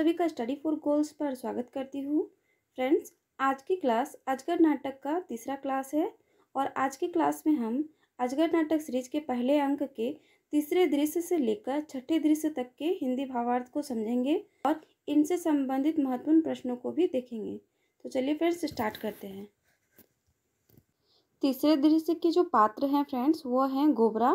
सभी का study for goals पर स्वागत करती हूँ फ्रेंड्स आज की क्लास अजगर नाटक का तीसरा क्लास है और आज की क्लास में हम अजगर नाटक सीरीज के पहले अंक के तीसरे दृश्य से लेकर छठे दृश्य तक के हिंदी भावार्थ को समझेंगे और इनसे संबंधित महत्वपूर्ण प्रश्नों को भी देखेंगे तो चलिए फ्रेंड्स स्टार्ट करते हैं तीसरे दृश्य के जो पात्र हैं फ्रेंड्स वो हैं गोबरा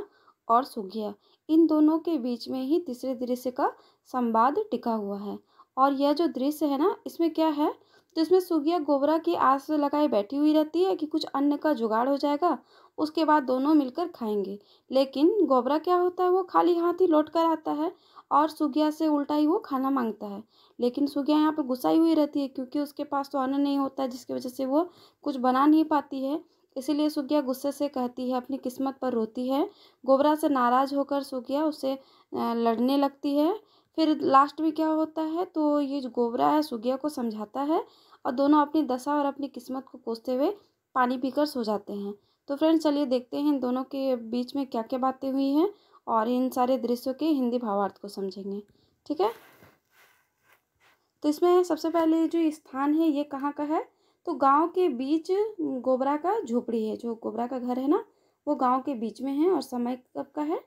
और सुगिया इन दोनों के बीच में ही तीसरे दृश्य का संवाद टिका हुआ है और यह जो दृश्य है ना इसमें क्या है तो इसमें सुगिया गोबरा की आस लगाए बैठी हुई रहती है कि कुछ अन्न का जुगाड़ हो जाएगा उसके बाद दोनों मिलकर खाएंगे लेकिन गोबरा क्या होता है वो खाली हाथ ही लौट कर आता है और सुगिया से उल्टा ही वो खाना मांगता है लेकिन सुगिया यहाँ पर गुस्साई हुई रहती है क्योंकि उसके पास तो अन्न नहीं होता जिसकी वजह से वो कुछ बना नहीं पाती है इसीलिए सुगिया गुस्से से कहती है अपनी किस्मत पर रोती है गोबरा से नाराज़ होकर सुगिया उसे लड़ने लगती है फिर लास्ट में क्या होता है तो ये जो गोबरा है सुगिया को समझाता है और दोनों अपनी दशा और अपनी किस्मत को कोसते हुए पानी पीकर सो जाते हैं तो फ्रेंड्स चलिए देखते हैं इन दोनों के बीच में क्या क्या बातें हुई हैं और इन सारे दृश्यों के हिंदी भावार्थ को समझेंगे ठीक है तो इसमें सबसे पहले जो स्थान है ये कहाँ का है तो गांव के बीच गोबरा का झोपड़ी है जो गोबरा का घर है ना वो गांव के बीच में है और समय कब का है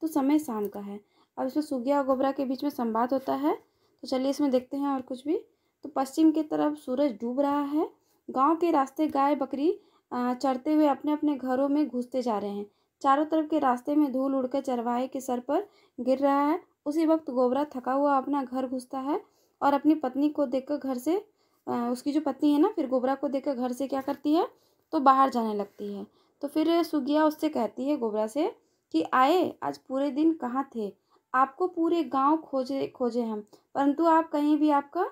तो समय शाम का है और इसमें सुगिया और गोबरा के बीच में संवाद होता है तो चलिए इसमें देखते हैं और कुछ भी तो पश्चिम की तरफ सूरज डूब रहा है गांव के रास्ते गाय बकरी चढ़ते हुए अपने अपने घरों में घुसते जा रहे हैं चारों तरफ के रास्ते में धूल उड़कर चरवाहे के सर पर गिर रहा है उसी वक्त गोबरा थका हुआ अपना घर घुसता है और अपनी पत्नी को कर घर से उसकी जो पत्नी है ना फिर गोबरा को कर घर से क्या करती है तो बाहर जाने लगती है तो फिर सुगिया उससे कहती है गोबरा से कि आए आज पूरे दिन कहाँ थे आपको पूरे गांव खोजे खोजे हम परंतु आप कहीं भी आपका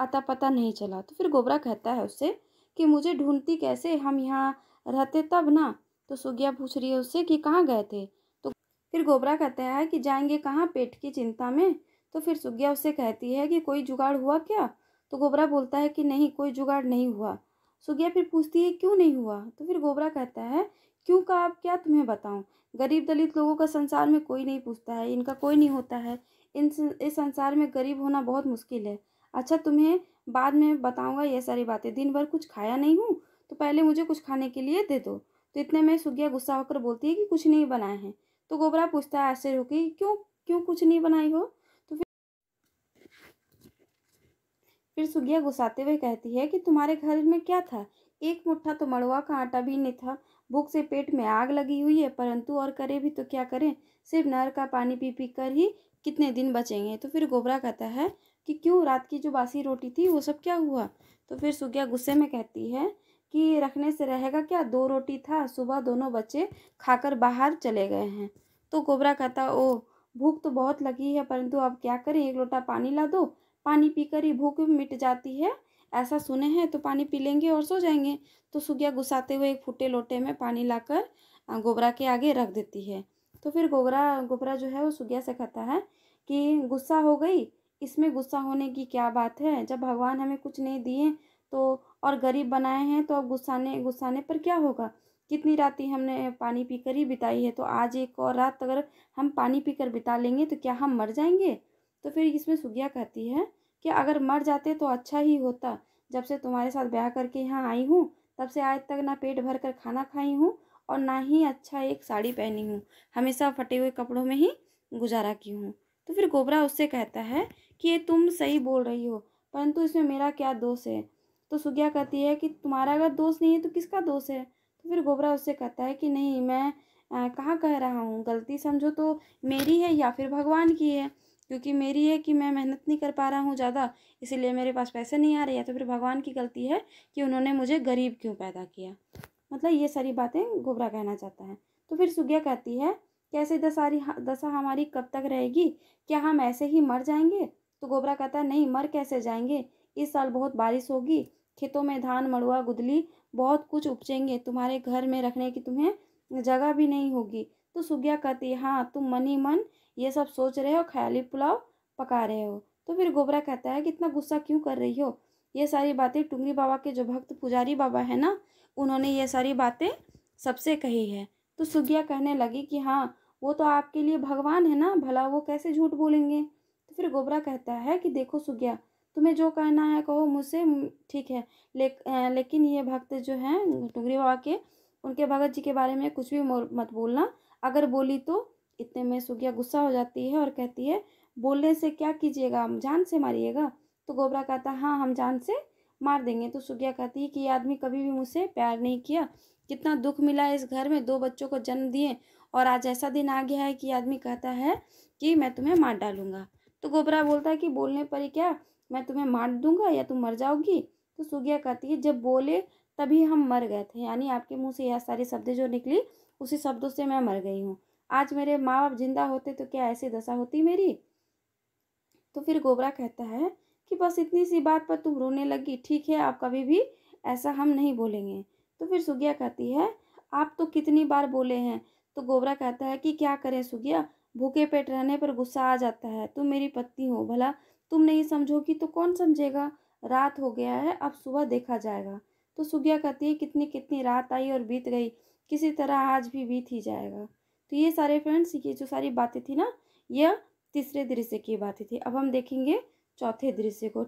अता पता नहीं चला तो फिर गोबरा कहता है उससे कि मुझे ढूंढती कैसे हम यहाँ रहते तब ना तो सुगिया पूछ रही है उससे कि कहाँ गए थे तो फिर गोबरा कहता है कि जाएंगे कहाँ पेट की चिंता में तो फिर सुगिया उससे कहती है कि कोई जुगाड़ हुआ क्या तो गोबरा बोलता है कि नहीं कोई जुगाड़ नहीं हुआ सुगिया फिर पूछती है क्यों नहीं हुआ तो फिर गोबरा कहता है क्यों का आप क्या तुम्हें बताऊं गरीब दलित लोगों का संसार में कोई नहीं पूछता है इनका कोई नहीं होता है इन इस संसार में गरीब होना बहुत मुश्किल है अच्छा तुम्हें बाद में बताऊंगा ये सारी बातें दिन भर कुछ खाया नहीं हूँ तो पहले मुझे कुछ खाने के लिए दे दो तो इतने में सुगिया गुस्सा होकर बोलती है कि कुछ नहीं बनाए हैं तो गोबरा पूछता है आश्चर्य होकर क्यों क्यों कुछ नहीं बनाई हो फिर सुगिया गुस्साते हुए कहती है कि तुम्हारे घर में क्या था एक मुट्ठा तो मड़ुआ का आटा भी नहीं था भूख से पेट में आग लगी हुई है परंतु और करे भी तो क्या करें सिर्फ नहर का पानी पी पी कर ही कितने दिन बचेंगे तो फिर गोबरा कहता है कि क्यों रात की जो बासी रोटी थी वो सब क्या हुआ तो फिर सुगिया गुस्से में कहती है कि रखने से रहेगा क्या दो रोटी था सुबह दोनों बच्चे खाकर बाहर चले गए हैं तो गोबरा कहता ओ भूख तो बहुत लगी है परंतु अब क्या करें एक लोटा पानी ला दो पानी पीकर ही भूख मिट जाती है ऐसा सुने हैं तो पानी पी लेंगे और सो जाएंगे तो सुगिया गुस्साते हुए एक फूटे लोटे में पानी लाकर गोबरा के आगे रख देती है तो फिर गोबरा गोबरा जो है वो सुगिया से कहता है कि गुस्सा हो गई इसमें गुस्सा होने की क्या बात है जब भगवान हमें कुछ नहीं दिए तो और गरीब बनाए हैं तो अब गुस्साने गुस्साने पर क्या होगा कितनी रात ही हमने पानी पीकर ही बिताई है तो आज एक और रात अगर हम पानी पीकर बिता लेंगे तो क्या हम मर जाएंगे तो फिर इसमें सुगिया कहती है कि अगर मर जाते तो अच्छा ही होता जब से तुम्हारे साथ ब्याह करके यहाँ आई हूँ तब से आज तक ना पेट भर कर खाना खाई हूँ और ना ही अच्छा एक साड़ी पहनी हूँ हमेशा फटे हुए कपड़ों में ही गुजारा की हूँ तो फिर गोबरा उससे कहता है कि ये तुम सही बोल रही हो परंतु इसमें मेरा क्या दोष है तो सुगिया कहती है कि तुम्हारा अगर दोष नहीं है तो किसका दोष है तो फिर गोबरा उससे कहता है कि नहीं मैं कहाँ कह रहा हूँ गलती समझो तो मेरी है या फिर भगवान की है क्योंकि मेरी है कि मैं मेहनत नहीं कर पा रहा हूँ ज़्यादा इसीलिए मेरे पास पैसे नहीं आ रहे हैं तो फिर भगवान की गलती है कि उन्होंने मुझे गरीब क्यों पैदा किया मतलब ये सारी बातें गोबरा कहना चाहता है तो फिर सुग्या कहती है कैसे दशा दशा हमारी कब तक रहेगी क्या हम ऐसे ही मर जाएंगे तो गोबरा कहता है नहीं मर कैसे जाएंगे इस साल बहुत बारिश होगी खेतों में धान मड़ुआ गुदली बहुत कुछ उपजेंगे तुम्हारे घर में रखने की तुम्हें जगह भी नहीं होगी तो सुग्या कहती है हाँ तुम मन ही मन ये सब सोच रहे हो ख्याली पुलाव पका रहे हो तो फिर गोबरा कहता है कि इतना गुस्सा क्यों कर रही हो ये सारी बातें टुंगरी बाबा के जो भक्त पुजारी बाबा है ना उन्होंने ये सारी बातें सबसे कही है तो सुगिया कहने लगी कि हाँ वो तो आपके लिए भगवान है ना भला वो कैसे झूठ बोलेंगे तो फिर गोबरा कहता है कि देखो सुगिया तुम्हें जो कहना है कहो मुझसे ठीक है ले, लेकिन ये भक्त जो हैं टुंगरी बाबा के उनके भगत जी के बारे में कुछ भी मत बोलना अगर बोली तो इतने में सुगिया गुस्सा हो जाती है और कहती है बोलने से क्या कीजिएगा हम जान से मारिएगा तो गोबरा कहता हाँ हम जान से मार देंगे तो सुगिया कहती है कि ये आदमी कभी भी मुझसे प्यार नहीं किया कितना दुख मिला इस घर में दो बच्चों को जन्म दिए और आज ऐसा दिन आ गया है कि आदमी कहता है कि मैं तुम्हें मार डालूंगा तो गोबरा बोलता है कि बोलने पर ही क्या मैं तुम्हें मार दूंगा या तुम मर जाओगी तो सुगिया कहती है जब बोले तभी हम मर गए थे यानी आपके मुंह से यह सारे शब्द जो निकली उसी शब्दों से मैं मर गई हूँ आज मेरे माँ बाप जिंदा होते तो क्या ऐसी दशा होती मेरी तो फिर गोबरा कहता है कि बस इतनी सी बात पर तुम रोने लगी ठीक है आप कभी भी ऐसा हम नहीं बोलेंगे तो फिर सुगिया कहती है आप तो कितनी बार बोले हैं तो गोबरा कहता है कि क्या करें सुगिया भूखे पेट रहने पर गुस्सा आ जाता है तुम मेरी पत्नी हो भला तुम नहीं समझोगी तो कौन समझेगा रात हो गया है अब सुबह देखा जाएगा तो सुगिया कहती है कितनी कितनी रात आई और बीत गई किसी तरह आज भी बीत ही जाएगा तो ये सारे फ्रेंड्स ये जो सारी बातें थी ना यह तीसरे दृश्य की बातें थी अब हम देखेंगे चौथे दृश्य को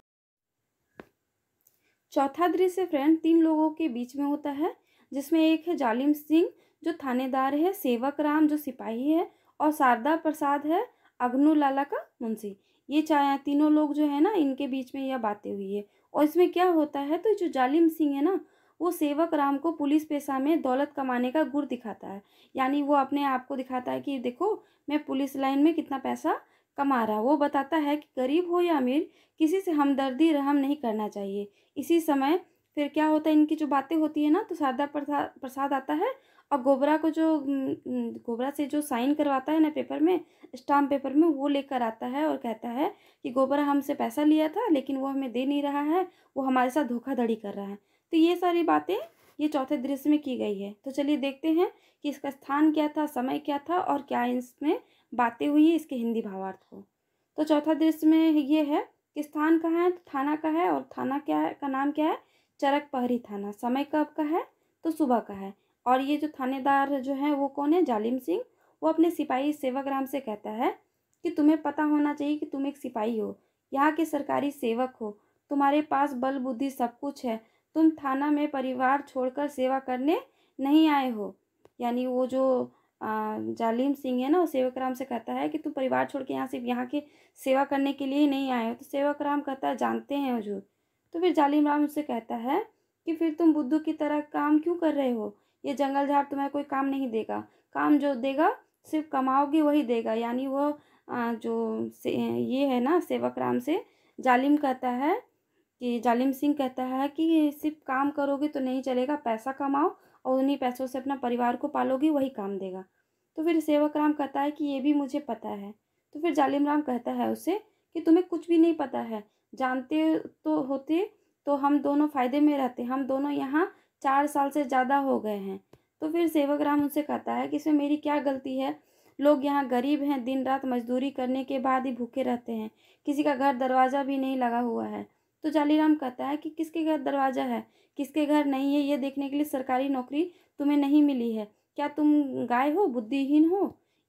चौथा दृश्य फ्रेंड तीन लोगों के बीच में होता है जिसमें एक है जालिम सिंह जो थानेदार है सेवक राम जो सिपाही है और शारदा प्रसाद है अग्नु लाला का मुंशी ये चाहे तीनों लोग जो है ना इनके बीच में यह बातें हुई है और इसमें क्या होता है तो जो जालिम सिंह है ना वो सेवक राम को पुलिस पेशा में दौलत कमाने का गुर दिखाता है यानी वो अपने आप को दिखाता है कि देखो मैं पुलिस लाइन में कितना पैसा कमा रहा वो बताता है कि गरीब हो या अमीर किसी से हमदर्दी रहम नहीं करना चाहिए इसी समय फिर क्या होता है इनकी जो बातें होती है ना तो सादा प्रसाद प्रसाद आता है और गोबरा को जो गोबरा से जो साइन करवाता है ना पेपर में स्टाम्प पेपर में वो लेकर आता है और कहता है कि गोबरा हमसे पैसा लिया था लेकिन वो हमें दे नहीं रहा है वो हमारे साथ धोखाधड़ी कर रहा है तो ये सारी बातें ये चौथे दृश्य में की गई है तो चलिए देखते हैं कि इसका स्थान क्या था समय क्या था और क्या इसमें बातें हुई है इसके हिंदी भावार्थ को तो चौथा दृश्य में ये है कि स्थान कहाँ है तो थाना का है और थाना क्या है का नाम क्या है चरक पहरी थाना समय कब का है तो सुबह का है और ये जो थानेदार जो है वो कौन है जालिम सिंह वो अपने सिपाही सेवक राम से कहता है कि तुम्हें पता होना चाहिए कि तुम एक सिपाही हो यहाँ के सरकारी सेवक हो तुम्हारे पास बल बुद्धि सब कुछ है तुम थाना में परिवार छोड़कर सेवा करने नहीं आए हो यानी वो जो जालिम सिंह है ना वो सेवक राम से कहता है कि तुम परिवार छोड़ के यहाँ सिर्फ यहाँ के सेवा करने के लिए ही नहीं आए हो तो सेवक राम कहता है जानते हैं हजूर तो फिर जालिम राम उससे कहता है कि फिर तुम बुद्धू की तरह काम क्यों कर रहे हो ये जंगल झाड़ तुम्हें कोई काम नहीं देगा काम जो देगा सिर्फ कमाओगे वही देगा यानी वो जो ये है ना सेवक राम से जालिम कहता है कि जालिम सिंह कहता है कि सिर्फ काम करोगे तो नहीं चलेगा पैसा कमाओ और उन्हीं पैसों से अपना परिवार को पालोगे वही काम देगा तो फिर सेवक राम कहता है कि ये भी मुझे पता है तो फिर जालिम राम कहता है उसे कि तुम्हें कुछ भी नहीं पता है जानते तो होते तो हम दोनों फ़ायदे में रहते हम दोनों यहाँ चार साल से ज़्यादा हो गए हैं तो फिर सेवक राम उनसे कहता है कि इसमें मेरी क्या गलती है लोग यहाँ गरीब हैं दिन रात मजदूरी करने के बाद ही भूखे रहते हैं किसी का घर दरवाज़ा भी नहीं लगा हुआ है तो जालीराम कहता है कि किसके घर दरवाज़ा है किसके घर नहीं है ये देखने के लिए सरकारी नौकरी तुम्हें नहीं मिली है क्या तुम गाय हो बुद्धिहीन हो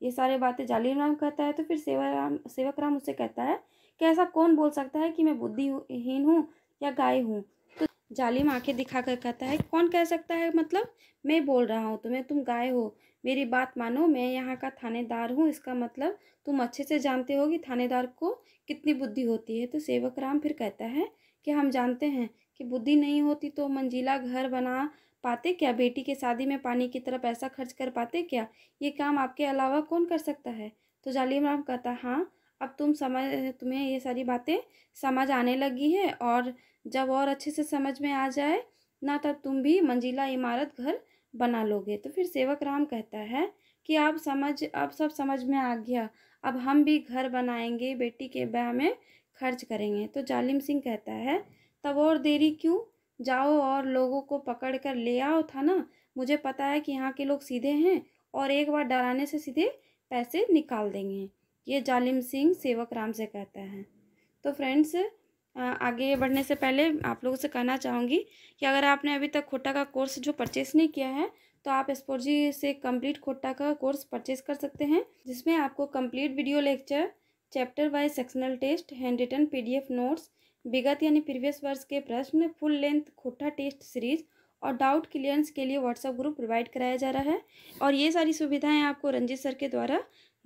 ये सारे बातें जालीराम कहता है तो फिर सेवाराम सेवक राम उसे कहता है कि ऐसा कौन बोल सकता है कि मैं बुद्धिहीन हूँ या गाय हूँ तो जालिम आंखें दिखा कर कहता है कौन कह सकता है मतलब मैं बोल रहा हूँ तुम्हें तुम गाय हो मेरी बात मानो मैं यहाँ का थानेदार हूँ इसका मतलब तुम अच्छे से जानते हो कि थानेदार को कितनी बुद्धि होती है तो सेवक राम फिर कहता है कि हम जानते हैं कि बुद्धि नहीं होती तो मंजिला घर बना पाते क्या बेटी के शादी में पानी की तरह पैसा खर्च कर पाते क्या ये काम आपके अलावा कौन कर सकता है तो जालिम राम कहता हाँ अब तुम समझ तुम्हें ये सारी बातें समझ आने लगी है और जब और अच्छे से समझ में आ जाए ना तब तुम भी मंजिला इमारत घर बना लोगे तो फिर सेवक राम कहता है कि आप समझ अब सब समझ में आ गया अब हम भी घर बनाएंगे बेटी के ब्याह में खर्च करेंगे तो जालिम सिंह कहता है तब और देरी क्यों जाओ और लोगों को पकड़ कर ले आओ था ना मुझे पता है कि यहाँ के लोग सीधे हैं और एक बार डराने से सीधे पैसे निकाल देंगे ये जालिम सिंह सेवक राम से कहता है तो फ्रेंड्स आगे बढ़ने से पहले आप लोगों से कहना चाहूँगी कि अगर आपने अभी तक खोटा का कोर्स जो परचेस नहीं किया है तो आप स्पोर्जी से कंप्लीट खोटा का कोर्स परचेस कर सकते हैं जिसमें आपको complete video lecture chapter wise sectional test handwritten पी नोट्स विगत यानी प्रीवियस वर्ष के प्रश्न फुल लेंथ खुट्ठा टेस्ट सीरीज और डाउट क्लियरेंस के लिए व्हाट्सएप ग्रुप प्रोवाइड कराया जा रहा है और ये सारी सुविधाएं आपको रंजीत सर के द्वारा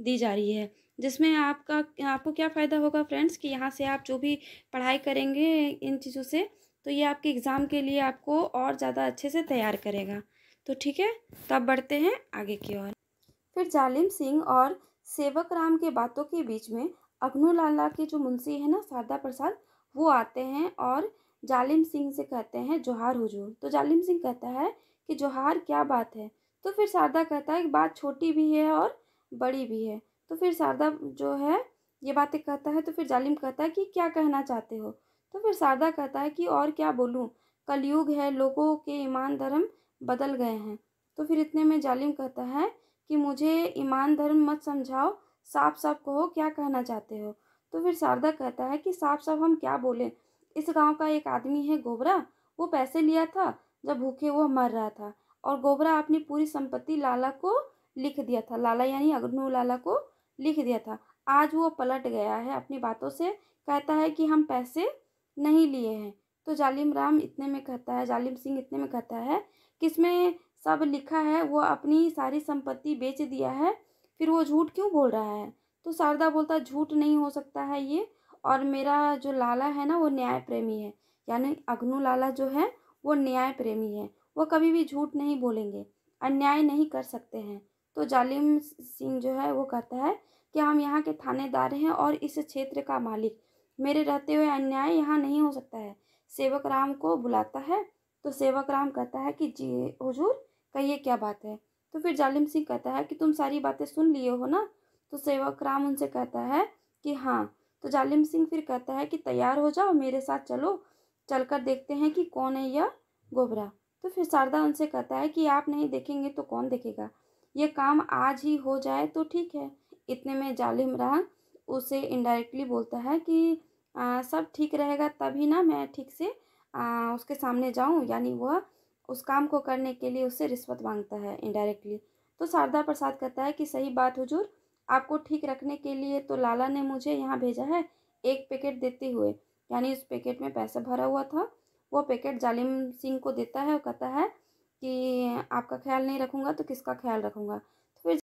दी जा रही है जिसमें आपका आपको क्या फ़ायदा होगा फ्रेंड्स कि यहाँ से आप जो भी पढ़ाई करेंगे इन चीज़ों से तो ये आपके एग्ज़ाम के लिए आपको और ज़्यादा अच्छे से तैयार करेगा तो ठीक है तो बढ़ते हैं आगे की ओर फिर जालिम सिंह और सेवक राम के बातों के बीच में लाला के जो मुंशी है ना शारदा प्रसाद वो आते हैं और जालिम सिंह से कहते हैं जोहार हुजूर तो जालिम सिंह कहता है कि जोहार क्या बात है तो फिर शारदा कहता है कि बात छोटी भी है और बड़ी भी है तो फिर शारदा जो है ये बातें कहता है तो फिर जालिम कहता है कि क्या कहना चाहते हो तो फिर शारदा कहता है कि और क्या बोलूँ कलयुग है लोगों के ईमान धर्म बदल गए हैं तो फिर इतने में जालिम कहता है कि मुझे ईमान धर्म मत समझाओ साफ साफ कहो क्या कहना चाहते हो तो फिर शारदा कहता है कि साफ साफ हम क्या बोलें इस गांव का एक आदमी है गोबरा वो पैसे लिया था जब भूखे वो मर रहा था और गोबरा अपनी पूरी संपत्ति लाला को लिख दिया था लाला यानी अग्नु लाला को लिख दिया था आज वो पलट गया है अपनी बातों से कहता है कि हम पैसे नहीं लिए हैं तो जालिम राम इतने में कहता है जालिम सिंह इतने में कहता है कि इसमें सब लिखा है वो अपनी सारी संपत्ति बेच दिया है फिर वो झूठ क्यों बोल रहा है तो शारदा बोलता झूठ नहीं हो सकता है ये और मेरा जो लाला है ना वो न्याय प्रेमी है यानी अग्नु लाला जो है वो न्याय प्रेमी है वो कभी भी झूठ नहीं बोलेंगे अन्याय नहीं कर सकते हैं तो जालिम सिंह जो है वो कहता है कि हम यहाँ के थानेदार हैं और इस क्षेत्र का मालिक मेरे रहते हुए अन्याय यहाँ नहीं हो सकता है सेवक राम को बुलाता है तो सेवक राम कहता है कि जी हजूर कहिए क्या बात है तो फिर जालिम सिंह कहता है कि तुम सारी बातें सुन लिए हो ना तो सेवक राम उनसे कहता है कि हाँ तो जालिम सिंह फिर कहता है कि तैयार हो जाओ मेरे साथ चलो चलकर देखते हैं कि कौन है यह गोबरा तो फिर शारदा उनसे कहता है कि आप नहीं देखेंगे तो कौन देखेगा यह काम आज ही हो जाए तो ठीक है इतने में जालिम राम उसे इनडायरेक्टली बोलता है कि आ, सब ठीक रहेगा तभी ना मैं ठीक से आ, उसके सामने जाऊं यानी वह उस काम को करने के लिए उससे रिश्वत मांगता है इनडायरेक्टली तो शारदा प्रसाद कहता है कि सही बात हुजूर आपको ठीक रखने के लिए तो लाला ने मुझे यहाँ भेजा है एक पैकेट देते हुए यानी उस पैकेट में पैसा भरा हुआ था वो पैकेट जालिम सिंह को देता है और कहता है कि आपका ख्याल नहीं रखूँगा तो किसका ख्याल रखूँगा तो फिर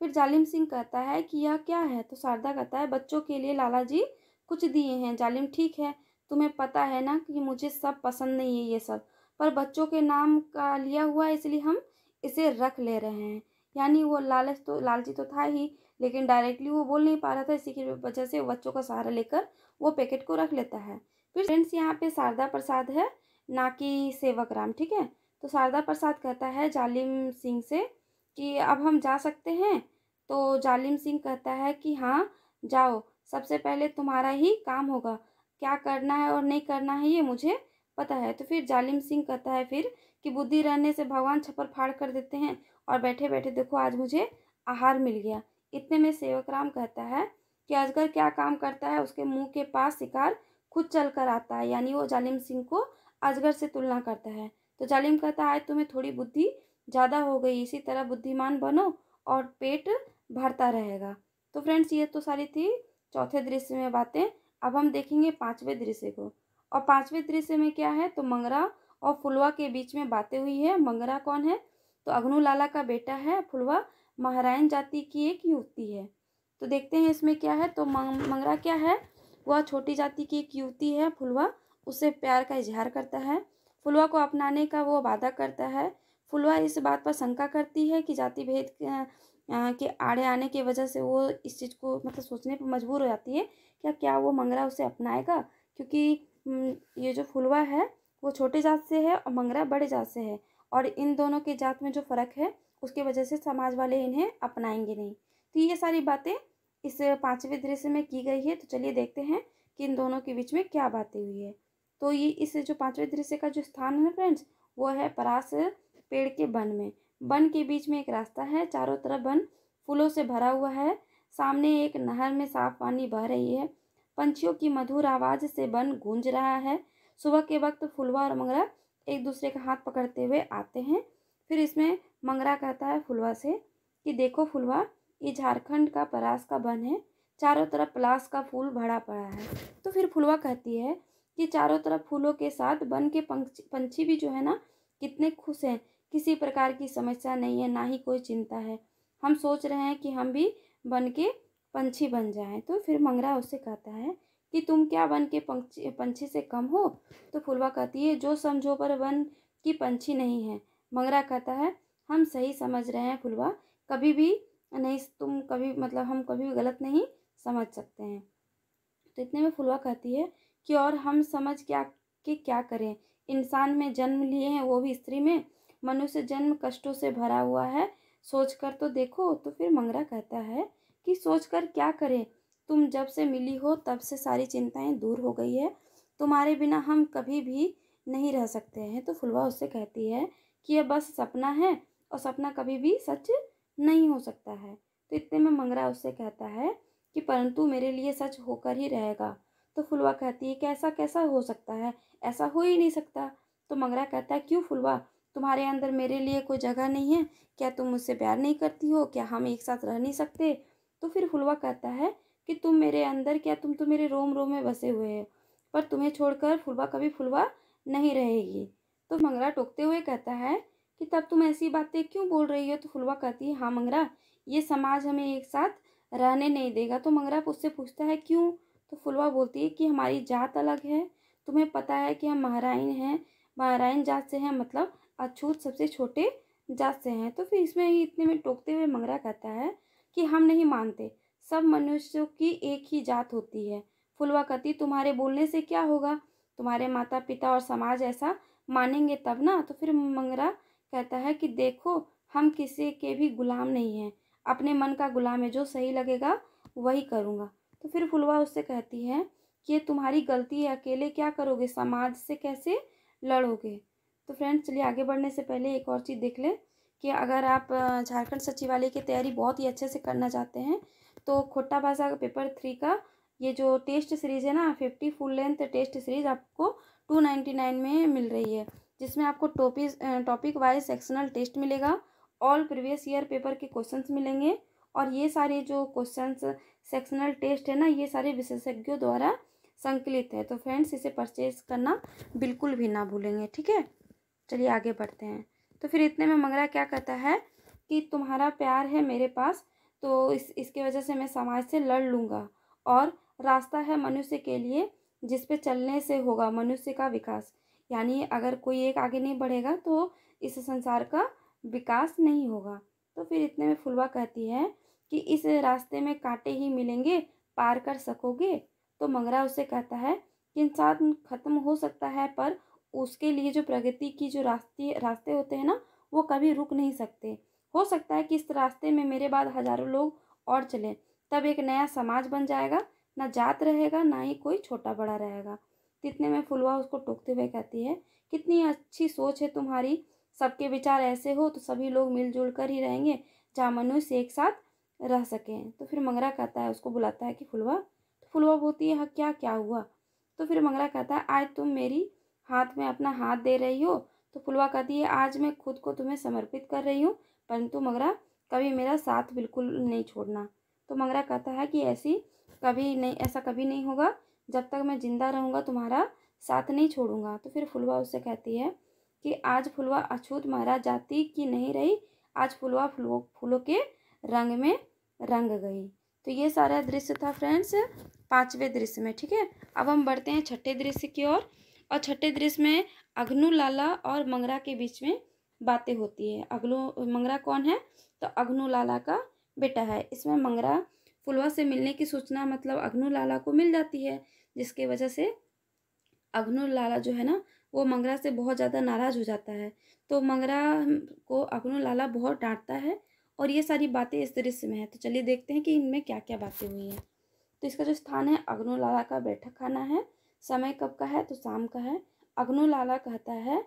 फिर जालिम सिंह कहता है कि यह क्या है तो शारदा कहता है बच्चों के लिए लाला जी कुछ दिए हैं जालिम ठीक है तुम्हें पता है ना कि मुझे सब पसंद नहीं है ये सब पर बच्चों के नाम का लिया हुआ है इसलिए हम इसे रख ले रहे हैं यानी वो लालच तो लालची तो था ही लेकिन डायरेक्टली वो बोल नहीं पा रहा था इसी की वजह से बच्चों का सहारा लेकर वो पैकेट को रख लेता है फिर फ्रेंड्स यहाँ पे शारदा प्रसाद है ना कि सेवक राम ठीक है तो शारदा प्रसाद कहता है जालिम सिंह से कि अब हम जा सकते हैं तो जालिम सिंह कहता है कि हाँ जाओ सबसे पहले तुम्हारा ही काम होगा क्या करना है और नहीं करना है ये मुझे पता है तो फिर जालिम सिंह कहता है फिर कि बुद्धि रहने से भगवान छप्पर फाड़ कर देते हैं और बैठे बैठे देखो आज मुझे आहार मिल गया इतने में सेवक राम कहता है कि अजगर क्या काम करता है उसके मुंह के पास शिकार खुद चल कर आता है यानी वो जालिम सिंह को अजगर से तुलना करता है तो जालिम कहता है तुम्हें थोड़ी बुद्धि ज़्यादा हो गई इसी तरह बुद्धिमान बनो और पेट भरता रहेगा तो फ्रेंड्स ये तो सारी थी चौथे दृश्य में बातें अब हम देखेंगे पाँचवें दृश्य को और पांचवें दृश्य में क्या है तो मंगरा और फुलवा के बीच में बातें हुई है मंगरा कौन है तो अग्नू लाला का बेटा है फुलवा महारायण जाति की एक युवती है तो देखते हैं इसमें क्या है तो मंगरा क्या है वह छोटी जाति की एक युवती है फुलवा उसे प्यार का इजहार करता है फुलवा को अपनाने का वो वादा करता है फुलवा इस बात पर शंका करती है कि जाति भेद के आड़े आने की वजह से वो इस चीज़ को मतलब सोचने पर मजबूर हो जाती है क्या क्या वो मंगरा उसे अपनाएगा क्योंकि हम्म, ये जो फुलवा है वो छोटे जात से है और मंगरा बड़े जात से है और इन दोनों के जात में जो फ़र्क है उसके वजह से समाज वाले इन्हें अपनाएंगे नहीं तो ये सारी बातें इस पाँचवें दृश्य में की गई है तो चलिए देखते हैं कि इन दोनों के बीच में क्या बातें हुई है तो ये इस जो पाँचवें दृश्य का जो स्थान है फ्रेंड्स वो है परास पेड़ के वन में वन के बीच में एक रास्ता है चारों तरफ वन फूलों से भरा हुआ है सामने एक नहर में साफ पानी बह रही है पंछियों की मधुर आवाज से वन गूंज रहा है सुबह के वक्त फुलवा और मंगरा एक दूसरे का हाथ पकड़ते हुए आते हैं फिर इसमें मंगरा कहता है फुलवा से कि देखो फुलवा ये झारखंड का परास का वन है चारों तरफ पलास का फूल भरा पड़ा है तो फिर फुलवा कहती है कि चारों तरफ फूलों के साथ वन के पंछी भी जो है ना कितने खुश हैं किसी प्रकार की समस्या नहीं है ना ही कोई चिंता है हम सोच रहे हैं कि हम भी वन के पंछी बन जाएं तो फिर मंगरा उससे कहता है कि तुम क्या वन के पंछी पंछी से कम हो तो फुलवा कहती है जो समझो पर वन की पंछी नहीं है मंगरा कहता है हम सही समझ रहे हैं फुलवा कभी भी नहीं तुम कभी मतलब हम कभी भी गलत नहीं समझ सकते हैं तो इतने में फुलवा कहती है कि और हम समझ क्या कि क्या करें इंसान में जन्म लिए हैं वो भी स्त्री में मनुष्य जन्म कष्टों से भरा हुआ है सोच कर तो देखो तो फिर मंगरा कहता है कि सोचकर क्या करें तुम जब से मिली हो तब से सारी चिंताएं दूर हो गई है तुम्हारे बिना हम कभी भी नहीं रह सकते हैं तो फुलवा उससे कहती है कि यह बस सपना है और सपना कभी भी सच नहीं हो सकता है तो इतने में मंगरा उससे कहता है कि परंतु मेरे लिए सच होकर ही रहेगा तो फुलवा कहती है कि ऐसा कैसा हो सकता है ऐसा हो ही नहीं सकता तो मंगरा कहता है क्यों फुलवा तुम्हारे अंदर मेरे लिए कोई जगह नहीं है क्या तुम मुझसे प्यार नहीं करती हो क्या हम एक साथ रह नहीं सकते तो फिर फुलवा कहता है कि तुम मेरे अंदर क्या तुम तो मेरे रोम रोम में बसे हुए हो पर तुम्हें छोड़कर फुलवा कभी फुलवा नहीं रहेगी तो मंगरा टोकते हुए कहता है कि तब तुम ऐसी बातें क्यों बोल रही हो तो फुलवा कहती है हाँ मंगरा ये समाज हमें एक साथ रहने नहीं देगा तो मंगरा उससे पूछता है क्यों तो फुलवा बोलती है कि हमारी जात अलग है तुम्हें पता है कि हम महाराइन हैं महाराइन जात से हैं मतलब अछूत सबसे छोटे जात से हैं तो फिर इसमें ही इतने में टोकते हुए मंगरा कहता है कि हम नहीं मानते सब मनुष्यों की एक ही जात होती है फुलवा कहती तुम्हारे बोलने से क्या होगा तुम्हारे माता पिता और समाज ऐसा मानेंगे तब ना तो फिर मंगरा कहता है कि देखो हम किसी के भी गुलाम नहीं हैं अपने मन का गुलाम है जो सही लगेगा वही करूँगा तो फिर फुलवा उससे कहती है कि ये तुम्हारी गलती है अकेले क्या करोगे समाज से कैसे लड़ोगे तो फ्रेंड्स चलिए आगे बढ़ने से पहले एक और चीज़ देख लें कि अगर आप झारखंड सचिवालय की तैयारी बहुत ही अच्छे से करना चाहते हैं तो खोटा भाषा का पेपर थ्री का ये जो टेस्ट सीरीज़ है ना fifty full length test series आपको टू नाइन्टी नाइन में मिल रही है जिसमें आपको topic topic wise sectional test मिलेगा ऑल प्रीवियस ईयर पेपर के क्वेश्चंस मिलेंगे और ये सारे जो क्वेश्चंस सेक्शनल टेस्ट है ना ये सारे विशेषज्ञों द्वारा संकलित है तो फ्रेंड्स इसे परचेज करना बिल्कुल भी ना भूलेंगे ठीक है चलिए आगे बढ़ते हैं तो फिर इतने में मंगरा क्या कहता है कि तुम्हारा प्यार है मेरे पास तो इस इसके वजह से मैं समाज से लड़ लूँगा और रास्ता है मनुष्य के लिए जिस पे चलने से होगा मनुष्य का विकास यानी अगर कोई एक आगे नहीं बढ़ेगा तो इस संसार का विकास नहीं होगा तो फिर इतने में फुलवा कहती है कि इस रास्ते में कांटे ही मिलेंगे पार कर सकोगे तो मंगरा उसे कहता है कि इंसान ख़त्म हो सकता है पर उसके लिए जो प्रगति की जो रास्ते रास्ते होते हैं ना वो कभी रुक नहीं सकते हो सकता है कि इस रास्ते में मेरे बाद हजारों लोग और चलें तब एक नया समाज बन जाएगा ना जात रहेगा ना ही कोई छोटा बड़ा रहेगा कितने में फुलवा उसको टोकते हुए कहती है कितनी अच्छी सोच है तुम्हारी सबके विचार ऐसे हो तो सभी लोग मिलजुल कर ही रहेंगे जहाँ मनुष्य एक साथ रह सकें तो फिर मंगरा कहता है उसको बुलाता है कि फुलवा तो फुलवा बोती है हाँ क्या क्या हुआ तो फिर मंगरा कहता है आज तुम मेरी हाथ में अपना हाथ दे रही हो तो पुलवा कहती है आज मैं खुद को तुम्हें समर्पित कर रही हूँ परंतु मगरा कभी मेरा साथ बिल्कुल नहीं छोड़ना तो मगरा कहता है कि ऐसी कभी नहीं ऐसा कभी नहीं होगा जब तक मैं ज़िंदा रहूँगा तुम्हारा साथ नहीं छोड़ूंगा तो फिर फुलवा उससे कहती है कि आज फुलवा अछूत महाराज जाति की नहीं रही आज फुलवा फूलों फूलों के रंग में रंग गई तो ये सारा दृश्य था फ्रेंड्स पांचवे दृश्य में ठीक है अब हम बढ़ते हैं छठे दृश्य की ओर और छठे दृश्य में अग्नू लाला और मंगरा के बीच में बातें होती है अग्नू मंगरा कौन है तो अग्नू लाला का बेटा है इसमें मंगरा फुलवा से मिलने की सूचना मतलब अग्नू लाला को मिल जाती है जिसके वजह से अग्नू लाला जो है ना वो मंगरा से बहुत ज़्यादा नाराज़ हो जाता है तो मंगरा को अग्नू लाला बहुत डांटता है और ये सारी बातें इस दृश्य में है तो चलिए देखते हैं कि इनमें क्या क्या बातें हुई हैं तो इसका जो स्थान है अग्नू लाला का बैठक खाना है समय कब का है तो शाम का है अग्नु लाला कहता है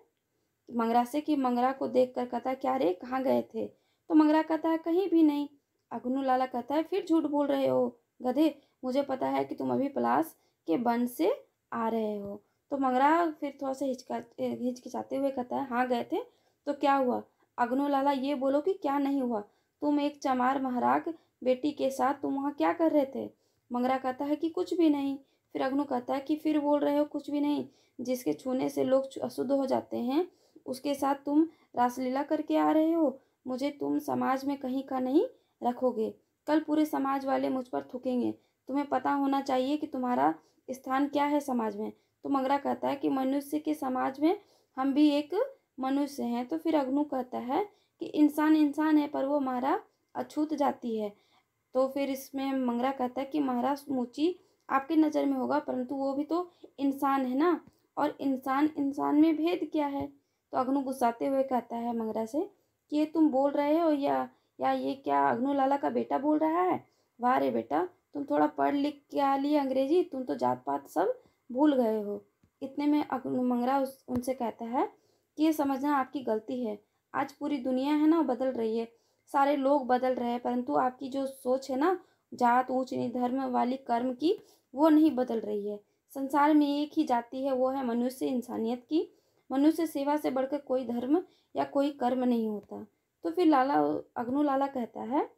मंगरा से की मंगरा को देख कर कहता है क्या रे कहाँ गए थे तो मंगरा कहता है कहीं भी नहीं अग्नु लाला कहता है फिर झूठ बोल रहे हो गधे मुझे पता है कि तुम अभी पलास के बन से आ रहे हो तो मंगरा फिर थोड़ा सा हिचका हिचकिचाते हुए कहता है हाँ गए थे तो क्या हुआ अग्नु लाला ये बोलो कि क्या नहीं हुआ तुम एक चमार महाराग बेटी के साथ तुम वहाँ क्या कर रहे थे मंगरा कहता है कि कुछ भी नहीं फिर अग्नु कहता है कि फिर बोल रहे हो कुछ भी नहीं जिसके छूने से लोग अशुद्ध हो जाते हैं उसके साथ तुम रासलीला करके आ रहे हो मुझे तुम समाज में कहीं का नहीं रखोगे कल पूरे समाज वाले मुझ पर थूकेंगे तुम्हें पता होना चाहिए कि तुम्हारा स्थान क्या है समाज में तो मंगरा कहता है कि मनुष्य के समाज में हम भी एक मनुष्य हैं तो फिर अग्नु कहता है कि इंसान इंसान है पर वो महारा अछूत जाती है तो फिर इसमें मंगरा कहता है कि महाराज मूची आपकी नज़र में होगा परंतु वो भी तो इंसान है ना और इंसान इंसान में भेद क्या है तो अग्नु गुस्साते हुए कहता है मंगरा से कि ये तुम बोल रहे हो या या ये क्या अग्नु लाला का बेटा बोल रहा है वाह रे बेटा तुम थोड़ा पढ़ लिख के आ लिए अंग्रेजी तुम तो जात पात सब भूल गए हो इतने में अग्नु मंगरा उस उनसे कहता है कि ये समझना आपकी गलती है आज पूरी दुनिया है ना बदल रही है सारे लोग बदल रहे हैं परंतु आपकी जो सोच है ना जात ऊँच नहीं धर्म वाली कर्म की वो नहीं बदल रही है संसार में एक ही जाति है वो है मनुष्य इंसानियत की मनुष्य सेवा से बढ़कर कोई धर्म या कोई कर्म नहीं होता तो फिर लाला अग्नू लाला कहता है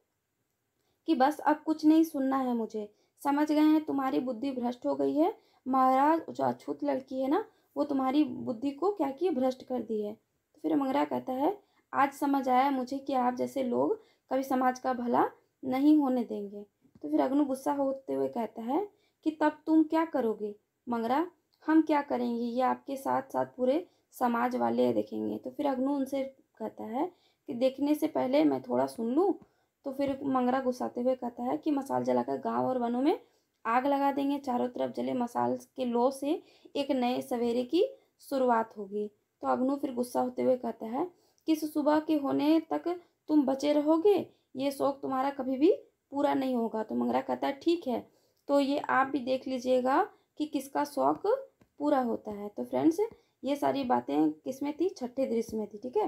कि बस अब कुछ नहीं सुनना है मुझे समझ गए हैं तुम्हारी बुद्धि भ्रष्ट हो गई है महाराज जो अछूत लड़की है ना वो तुम्हारी बुद्धि को क्या किए भ्रष्ट कर दी है तो फिर मंगरा कहता है आज समझ आया मुझे कि आप जैसे लोग कभी समाज का भला नहीं होने देंगे तो फिर अग्नू गुस्सा होते हुए कहता है कि तब तुम क्या करोगे मंगरा हम क्या करेंगे ये आपके साथ साथ पूरे समाज वाले देखेंगे तो फिर अग्नू उनसे कहता है कि देखने से पहले मैं थोड़ा सुन लूँ तो फिर मंगरा गुस्साते हुए कहता है कि मसाल जलाकर गांव और वनों में आग लगा देंगे चारों तरफ जले मसाल के लो से एक नए सवेरे की शुरुआत होगी तो अग्नू फिर गुस्सा होते हुए कहता है कि इस सुबह के होने तक तुम बचे रहोगे ये शौक तुम्हारा कभी भी पूरा नहीं होगा तो मंगरा कहता है ठीक है तो ये आप भी देख लीजिएगा कि किसका शौक पूरा होता है तो फ्रेंड्स ये सारी बातें किस में थी छठे दृश्य में थी ठीक है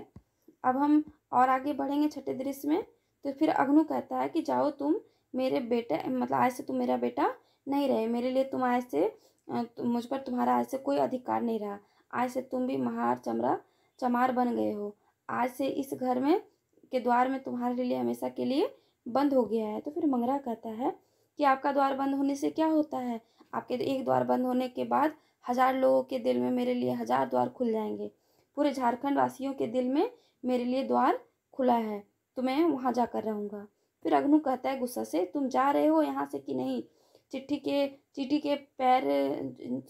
अब हम और आगे बढ़ेंगे छठे दृश्य में तो फिर अग्नु कहता है कि जाओ तुम मेरे बेटे मतलब आज से तुम मेरा बेटा नहीं रहे मेरे लिए तुम आज से मुझ पर तुम्हारा आज से कोई अधिकार नहीं रहा आज से तुम भी महार चमरा चमार बन गए हो आज से इस घर में के द्वार में तुम्हारे लिए हमेशा के लिए बंद हो गया है तो फिर मंगरा कहता है कि आपका द्वार बंद होने से क्या होता है आपके एक द्वार बंद होने के बाद हज़ार लोगों के दिल में मेरे लिए हज़ार द्वार खुल जाएंगे पूरे झारखंड वासियों के दिल में मेरे लिए द्वार खुला है तो मैं वहाँ जाकर रहूँगा फिर अग्नू कहता है गुस्सा से तुम जा रहे हो यहाँ से कि नहीं चिट्ठी के चिट्ठी के पैर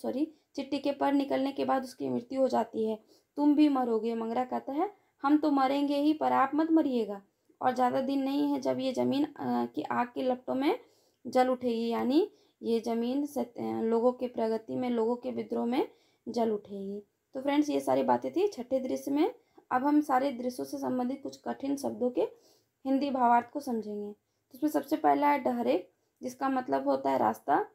सॉरी चिट्ठी के पर निकलने के बाद उसकी मृत्यु हो जाती है तुम भी मरोगे मंगरा कहता है हम तो मरेंगे ही पर आप मत मरिएगा और ज़्यादा दिन नहीं है जब ये ज़मीन की आग के लपटों में जल उठेगी यानी ये ज़मीन लोगों के प्रगति में लोगों के विद्रोह में जल उठेगी तो फ्रेंड्स ये सारी बातें थी छठे दृश्य में अब हम सारे दृश्यों से संबंधित कुछ कठिन शब्दों के हिंदी भावार्थ को समझेंगे तो इसमें सबसे पहला है डहरे जिसका मतलब होता है रास्ता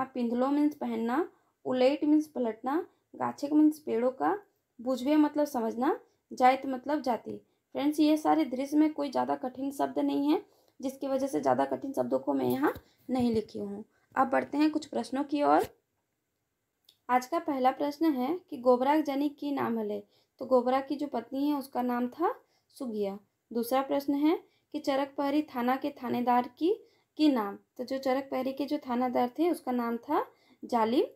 आप पिंधलो मीन्स पहनना उलेट मीन्स पलटना गाछक मीन्स पेड़ों का बुझवे मतलब समझना जायत मतलब जाति फ्रेंड्स ये सारे दृश्य में कोई ज़्यादा कठिन शब्द नहीं है जिसकी वजह से ज़्यादा कठिन शब्दों को मैं यहाँ नहीं लिखी हूँ अब बढ़ते हैं कुछ प्रश्नों की ओर आज का पहला प्रश्न है कि गोबरा जनी की नाम हले तो गोबरा की जो पत्नी है उसका नाम था सुगिया दूसरा प्रश्न है कि चरक पहरी थाना के थानेदार की की नाम तो जो चरक पहरी के जो थानादार थे उसका नाम था जालिम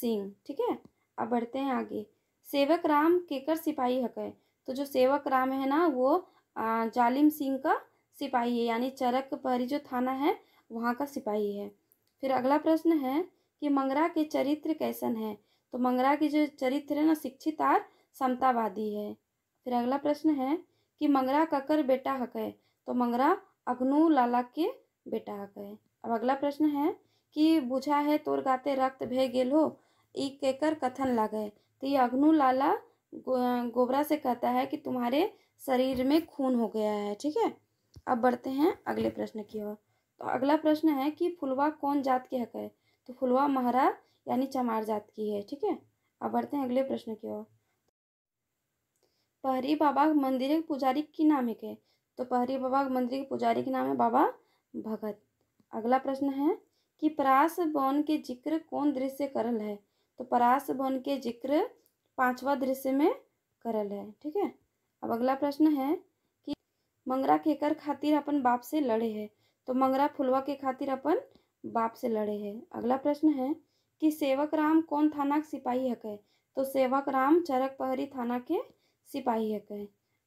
सिंह ठीक है अब बढ़ते हैं आगे सेवक राम केकर सिपाही है तो जो सेवक राम है ना वो जालिम सिंह का सिपाही है यानी चरक परी जो थाना है वहाँ का सिपाही है फिर अगला प्रश्न है कि मंगरा के चरित्र कैसन है तो मंगरा के जो चरित्र है ना शिक्षित और समतावादी है फिर अगला प्रश्न है कि मंगरा ककर बेटा हक है तो मंगरा अग्नू लाला के बेटा हक है अब अगला प्रश्न है कि बुझा है तोर गाते रक्त भे गेल हो ई कहकर कथन लगे तो ये अग्नू लाला गो, गोबरा से कहता है कि तुम्हारे शरीर में खून हो गया है ठीक है अब बढ़ते हैं अगले प्रश्न की ओर तो अगला प्रश्न है कि फुलवा कौन जात की हक है तो फुलवा महरा यानी चमार जात की है ठीक है अब बढ़ते हैं अगले प्रश्न की ओर पहरी बाबा मंदिर के पुजारी की नाम है के तो पहरी बाबा मंदिर के पुजारी के नाम है बाबा भगत अगला प्रश्न है कि परास भवन के जिक्र कौन दृश्य करल है तो परास भवन के जिक्र पांचवा दृश्य में करल है ठीक है अब अगला प्रश्न है मंगरा केकर खातिर अपन बाप से लड़े है तो मंगरा फुलवा के खातिर अपन बाप से लड़े है अगला प्रश्न है कि सेवक राम कौन थाना के सिपाही है तो सेवक राम चरक पहरी थाना के सिपाही है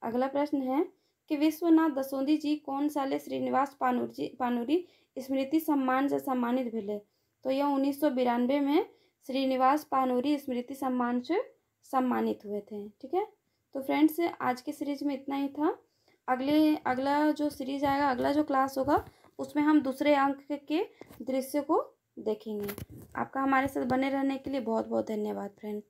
अगला प्रश्न है कि विश्वनाथ दसौंधी जी कौन साले श्रीनिवास पानुरजी पानुरी स्मृति सम्मान से सम्मानित भेले तो यह उन्नीस में श्रीनिवास पानुरी स्मृति सम्मान से सम्मानित हुए थे ठीक है तो फ्रेंड्स आज के सीरीज में इतना ही था अगले अगला जो सीरीज आएगा अगला जो क्लास होगा उसमें हम दूसरे अंक के दृश्य को देखेंगे आपका हमारे साथ बने रहने के लिए बहुत बहुत धन्यवाद फ्रेंड